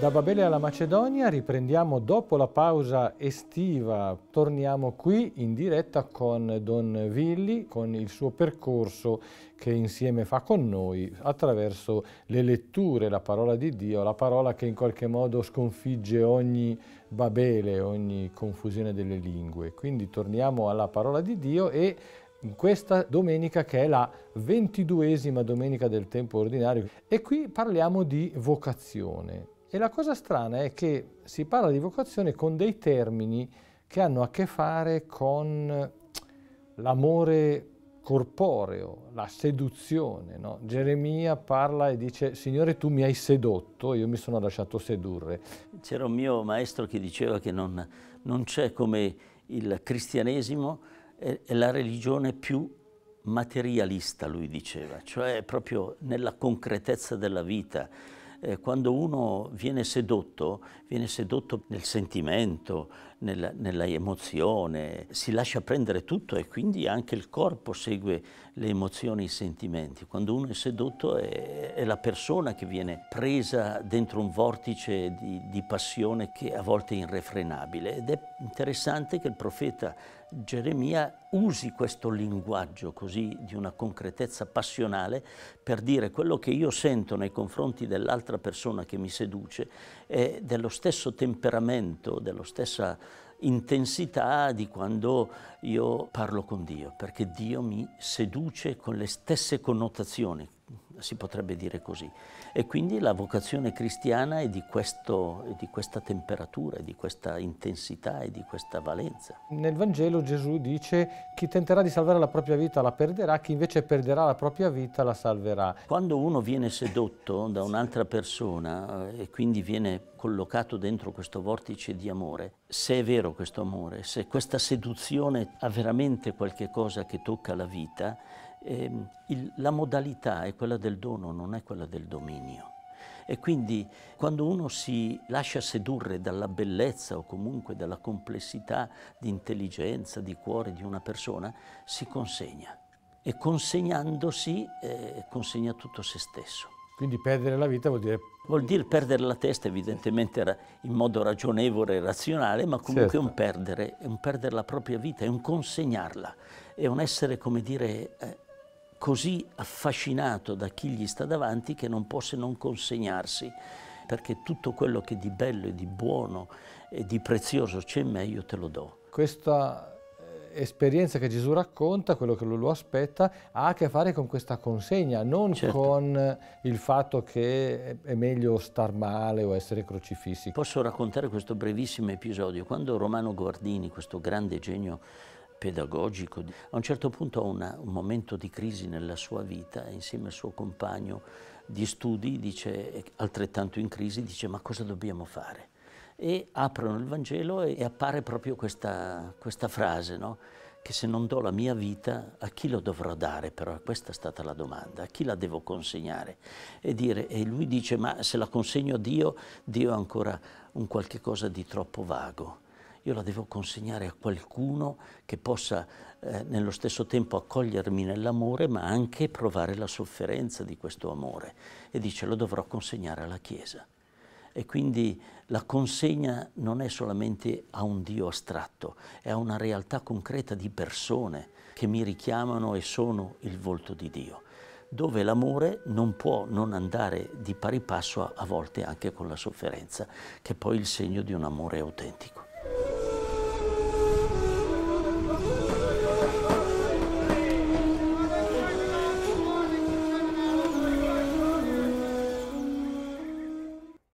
Da Babele alla Macedonia riprendiamo dopo la pausa estiva, torniamo qui in diretta con Don Villi, con il suo percorso che insieme fa con noi attraverso le letture, la parola di Dio, la parola che in qualche modo sconfigge ogni Babele, ogni confusione delle lingue. Quindi torniamo alla parola di Dio e in questa domenica che è la ventiduesima domenica del tempo ordinario e qui parliamo di vocazione e la cosa strana è che si parla di vocazione con dei termini che hanno a che fare con l'amore corporeo, la seduzione. No? Geremia parla e dice, Signore tu mi hai sedotto, io mi sono lasciato sedurre. C'era un mio maestro che diceva che non, non c'è come il cristianesimo è, è la religione più materialista, lui diceva, cioè proprio nella concretezza della vita eh, quando uno viene sedotto, viene sedotto nel sentimento, nella, nella emozione, si lascia prendere tutto e quindi anche il corpo segue le emozioni, i sentimenti. Quando uno è sedotto è, è la persona che viene presa dentro un vortice di, di passione che a volte è irrefrenabile ed è interessante che il profeta Geremia usi questo linguaggio così di una concretezza passionale per dire quello che io sento nei confronti dell'altra persona che mi seduce è dello stesso temperamento, della stessa intensità di quando io parlo con Dio, perché Dio mi seduce con le stesse connotazioni si potrebbe dire così. E quindi la vocazione cristiana è di, questo, è di questa temperatura, è di questa intensità, e di questa valenza. Nel Vangelo Gesù dice chi tenterà di salvare la propria vita la perderà, chi invece perderà la propria vita la salverà. Quando uno viene sedotto da un'altra persona eh, e quindi viene collocato dentro questo vortice di amore, se è vero questo amore, se questa seduzione ha veramente qualche cosa che tocca la vita, eh, il, la modalità è quella del dono, non è quella del dominio. E quindi quando uno si lascia sedurre dalla bellezza o comunque dalla complessità di intelligenza, di cuore di una persona, si consegna e consegnandosi eh, consegna tutto se stesso. Quindi perdere la vita vuol dire... Vuol dire perdere la testa, evidentemente in modo ragionevole e razionale, ma comunque certo. un perdere, è un perdere la propria vita, è un consegnarla, è un essere, come dire, eh, così affascinato da chi gli sta davanti che non può se non consegnarsi, perché tutto quello che di bello e di buono e di prezioso c'è in me io te lo do. Questa eh, esperienza che Gesù racconta, quello che lo aspetta, ha a che fare con questa consegna, non certo. con il fatto che è meglio star male o essere crocifissi. Posso raccontare questo brevissimo episodio. Quando Romano Guardini, questo grande genio pedagogico. A un certo punto ha un momento di crisi nella sua vita, insieme al suo compagno di studi, dice, eh, altrettanto in crisi, dice ma cosa dobbiamo fare? E aprono il Vangelo e, e appare proprio questa, questa frase, no? che se non do la mia vita a chi lo dovrò dare però? Questa è stata la domanda, a chi la devo consegnare? E, dire, e lui dice ma se la consegno a Dio, Dio è ancora un qualche cosa di troppo vago io la devo consegnare a qualcuno che possa eh, nello stesso tempo accogliermi nell'amore ma anche provare la sofferenza di questo amore e dice lo dovrò consegnare alla Chiesa. E quindi la consegna non è solamente a un Dio astratto, è a una realtà concreta di persone che mi richiamano e sono il volto di Dio dove l'amore non può non andare di pari passo a, a volte anche con la sofferenza, che è poi il segno di un amore autentico.